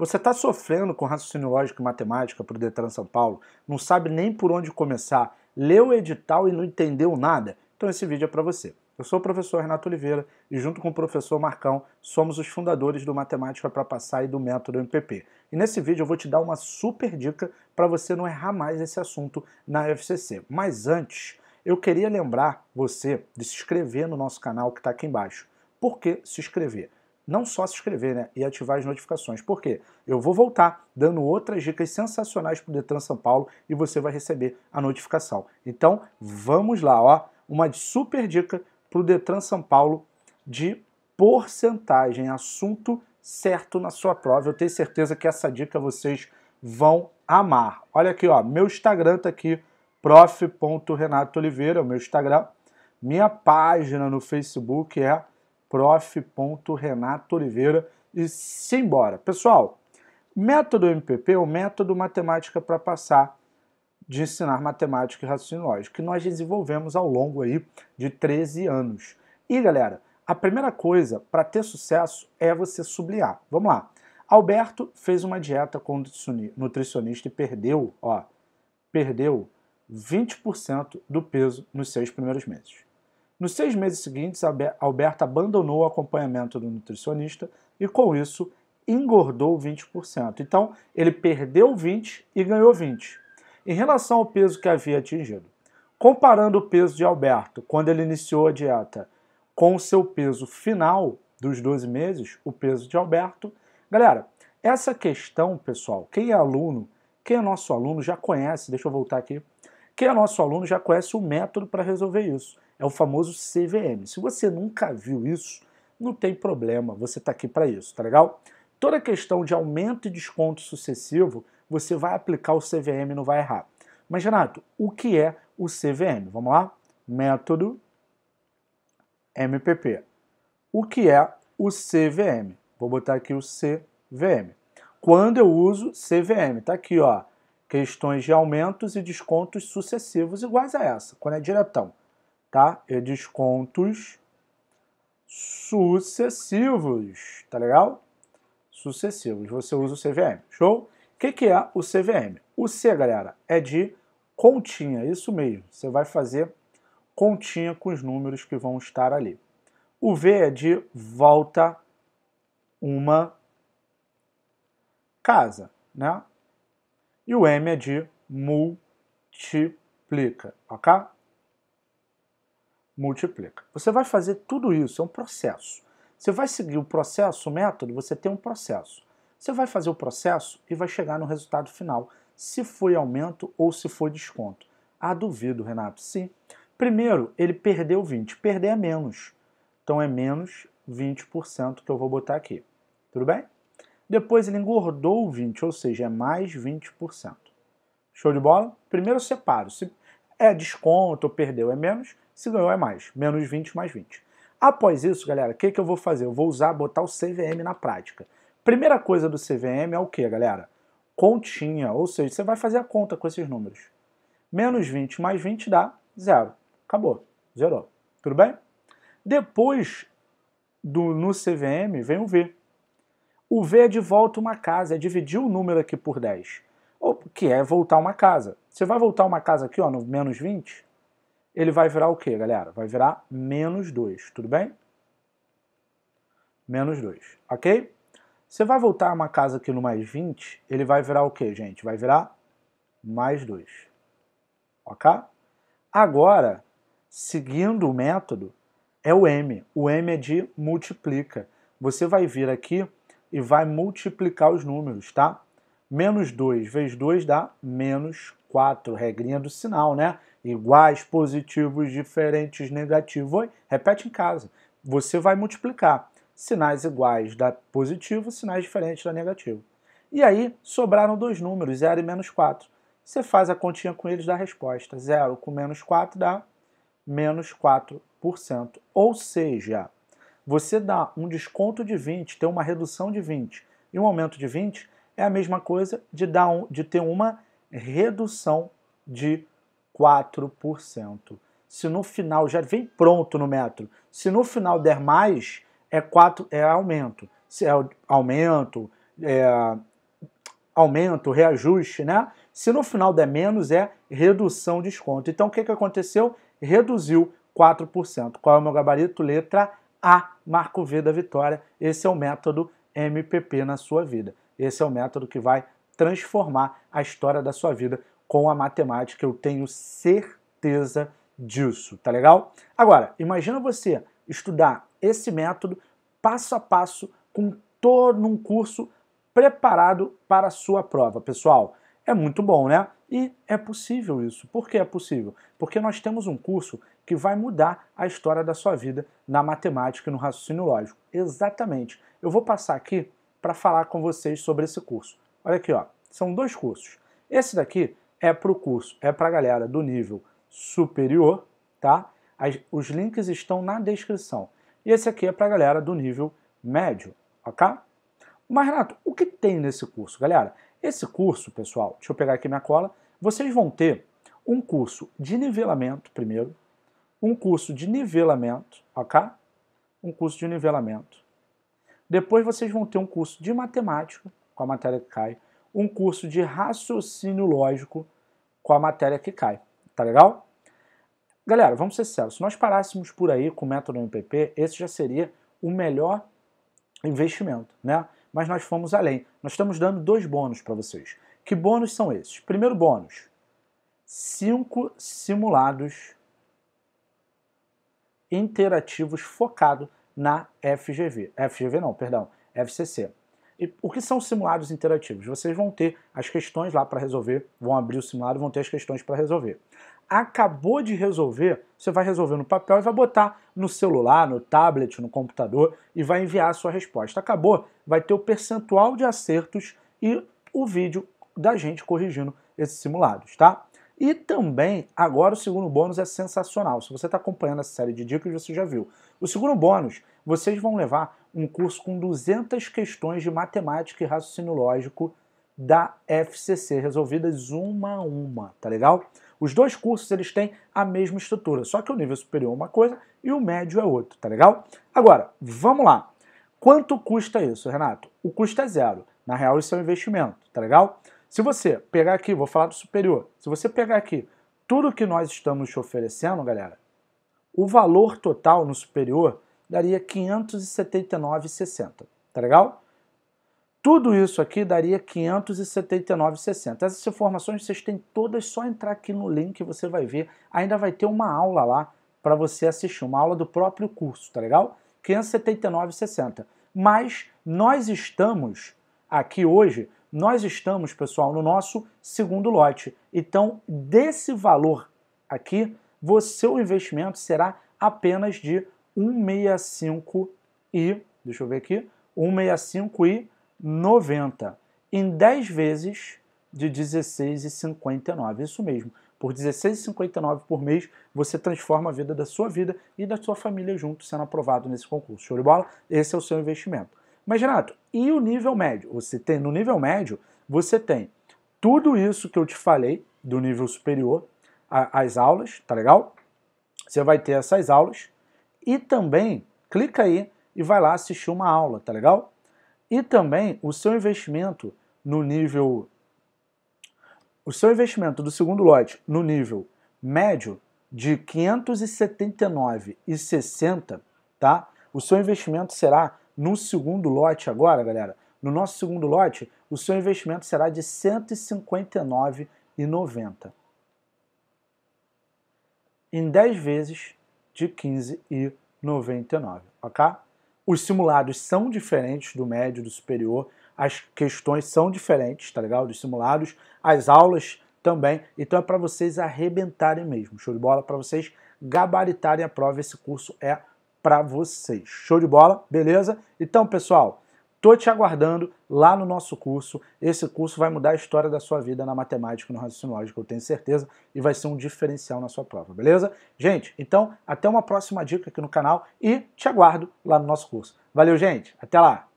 Você está sofrendo com raciocínio lógico e matemática para o Detran São Paulo, não sabe nem por onde começar, leu o edital e não entendeu nada? Então esse vídeo é para você. Eu sou o professor Renato Oliveira e junto com o professor Marcão somos os fundadores do Matemática para Passar e do Método MPP. E nesse vídeo eu vou te dar uma super dica para você não errar mais esse assunto na FCC. Mas antes, eu queria lembrar você de se inscrever no nosso canal que está aqui embaixo. Por que se inscrever? não só se inscrever né, e ativar as notificações. Por quê? Eu vou voltar dando outras dicas sensacionais para o Detran São Paulo e você vai receber a notificação. Então, vamos lá, ó, uma super dica para o Detran São Paulo de porcentagem, assunto certo na sua prova. Eu tenho certeza que essa dica vocês vão amar. Olha aqui, ó, meu Instagram tá aqui, prof.renatooliveira, o meu Instagram. Minha página no Facebook é prof.renatooliveira e simbora. Pessoal, método MPP é o método matemática para passar de ensinar matemática e raciocínio lógico, que nós desenvolvemos ao longo aí de 13 anos. E galera, a primeira coisa para ter sucesso é você sublinhar. Vamos lá. Alberto fez uma dieta com nutricionista e perdeu, ó, perdeu 20% do peso nos seis primeiros meses. Nos seis meses seguintes, Alberta abandonou o acompanhamento do nutricionista e, com isso, engordou 20%. Então, ele perdeu 20% e ganhou 20%. Em relação ao peso que havia atingido, comparando o peso de Alberto quando ele iniciou a dieta com o seu peso final dos 12 meses, o peso de Alberto, galera, essa questão, pessoal, quem é aluno, quem é nosso aluno já conhece, deixa eu voltar aqui, quem é nosso aluno já conhece o método para resolver isso. É o famoso CVM. Se você nunca viu isso, não tem problema, você está aqui para isso, tá legal? Toda questão de aumento e desconto sucessivo, você vai aplicar o CVM e não vai errar. Mas, Renato, o que é o CVM? Vamos lá? Método MPP. O que é o CVM? Vou botar aqui o CVM. Quando eu uso CVM, tá aqui, ó. Questões de aumentos e descontos sucessivos iguais a essa, quando é diretão tá? E é descontos sucessivos, tá legal? Sucessivos, você usa o CVM, show? O que, que é o CVM? O C, galera, é de continha, isso mesmo. Você vai fazer continha com os números que vão estar ali. O V é de volta uma casa, né? E o M é de multiplica, ok? multiplica. Você vai fazer tudo isso, é um processo. Você vai seguir o processo, o método, você tem um processo. Você vai fazer o processo e vai chegar no resultado final, se foi aumento ou se foi desconto. Ah, duvido, Renato. Sim. Primeiro, ele perdeu 20. Perder é menos. Então é menos 20% que eu vou botar aqui. Tudo bem? Depois ele engordou 20, ou seja, é mais 20%. Show de bola? Primeiro separo. Se é desconto ou perdeu é menos, se ganhou é mais, menos 20 mais 20. Após isso, galera, o que, que eu vou fazer? Eu vou usar, botar o CVM na prática. Primeira coisa do CVM é o que, galera? Continha, ou seja, você vai fazer a conta com esses números. Menos 20 mais 20 dá zero. Acabou, zerou. Tudo bem? Depois do no CVM vem o V. O V é de volta uma casa, é dividir o número aqui por 10, ou, que é voltar uma casa. Você vai voltar uma casa aqui, ó, no menos 20, ele vai virar o quê, galera? Vai virar menos 2, tudo bem? Menos 2, ok? Você vai voltar uma casa aqui no mais 20, ele vai virar o quê, gente? Vai virar mais 2, ok? Agora, seguindo o método, é o M. O M é de multiplica. Você vai vir aqui e vai multiplicar os números, tá? Menos 2 vezes 2 dá menos 4, regrinha do sinal, né? iguais, positivos, diferentes, negativos. Repete em casa. Você vai multiplicar sinais iguais da positivo, sinais diferentes da negativo. E aí sobraram dois números, 0 e menos 4. Você faz a continha com eles da resposta. 0 com menos 4 dá menos 4%. Ou seja, você dá um desconto de 20, ter uma redução de 20 e um aumento de 20 é a mesma coisa de, dar um, de ter uma redução de 20. 4%. Se no final já vem pronto no metro, se no final der mais, é, quatro é aumento. Se é aumento, é, aumento, reajuste, né? Se no final der menos, é redução de desconto. Então o que, que aconteceu? Reduziu 4%. Qual é o meu gabarito? Letra A, Marco V da Vitória. Esse é o método MPP na sua vida. Esse é o método que vai transformar a história da sua vida com a matemática, eu tenho certeza disso, tá legal? Agora, imagina você estudar esse método passo a passo com todo um curso preparado para a sua prova, pessoal. É muito bom, né? E é possível isso. Por que é possível? Porque nós temos um curso que vai mudar a história da sua vida na matemática e no raciocínio lógico. Exatamente. Eu vou passar aqui para falar com vocês sobre esse curso. Olha aqui, ó. São dois cursos. Esse daqui é para o curso, é para a galera do nível superior, tá? As, os links estão na descrição. E esse aqui é para a galera do nível médio, ok? Mas, Renato, o que tem nesse curso, galera? Esse curso, pessoal, deixa eu pegar aqui minha cola, vocês vão ter um curso de nivelamento primeiro, um curso de nivelamento, ok? Um curso de nivelamento. Depois vocês vão ter um curso de matemática, com a matéria que cai, um curso de raciocínio lógico com a matéria que cai. Tá legal? Galera, vamos ser sérios. Se nós parássemos por aí com o método MPP, esse já seria o melhor investimento, né? Mas nós fomos além. Nós estamos dando dois bônus para vocês. Que bônus são esses? Primeiro bônus, cinco simulados interativos focado na FGV. FGV não, perdão, FCC. E o que são simulados interativos? Vocês vão ter as questões lá para resolver, vão abrir o simulado e vão ter as questões para resolver. Acabou de resolver, você vai resolver no papel e vai botar no celular, no tablet, no computador e vai enviar a sua resposta. Acabou, vai ter o percentual de acertos e o vídeo da gente corrigindo esses simulados, tá? E também, agora o segundo bônus é sensacional. Se você está acompanhando essa série de dicas, você já viu. O segundo bônus, vocês vão levar um curso com 200 questões de matemática e raciocínio lógico da FCC, resolvidas uma a uma, tá legal? Os dois cursos eles têm a mesma estrutura, só que o nível superior é uma coisa e o médio é outro, tá legal? Agora, vamos lá. Quanto custa isso, Renato? O custo é zero. Na real, isso é um investimento, tá legal? Se você pegar aqui, vou falar do superior, se você pegar aqui tudo que nós estamos te oferecendo, galera, o valor total no superior daria 579,60. Tá legal? Tudo isso aqui daria 579,60. Essas informações vocês têm todas, só entrar aqui no link você vai ver. Ainda vai ter uma aula lá para você assistir, uma aula do próprio curso, tá legal? 579,60. Mas nós estamos aqui hoje, nós estamos, pessoal, no nosso segundo lote. Então, desse valor aqui, você, o investimento será apenas de 165 e, deixa eu ver aqui, 165 e 90 em 10 vezes de 16,59. Isso mesmo. Por 16,59 por mês, você transforma a vida da sua vida e da sua família junto, sendo aprovado nesse concurso. Show de bola? Esse é o seu investimento. Mas, Renato, e o nível médio? Você tem, no nível médio, você tem tudo isso que eu te falei do nível superior, a, as aulas, tá legal? Você vai ter essas aulas, e também, clica aí e vai lá assistir uma aula, tá legal? E também, o seu investimento no nível... O seu investimento do segundo lote no nível médio de 579,60, tá? O seu investimento será no segundo lote agora, galera. No nosso segundo lote, o seu investimento será de 159,90. Em 10 vezes de 15,99, ok? Os simulados são diferentes do médio e do superior, as questões são diferentes, tá legal? Dos simulados, as aulas também. Então é para vocês arrebentarem mesmo, show de bola, para vocês gabaritarem a prova, esse curso é para vocês. Show de bola, beleza? Então, pessoal, Estou te aguardando lá no nosso curso. Esse curso vai mudar a história da sua vida na matemática e no raciocínio lógico, eu tenho certeza, e vai ser um diferencial na sua prova, beleza? Gente, então até uma próxima dica aqui no canal e te aguardo lá no nosso curso. Valeu, gente. Até lá.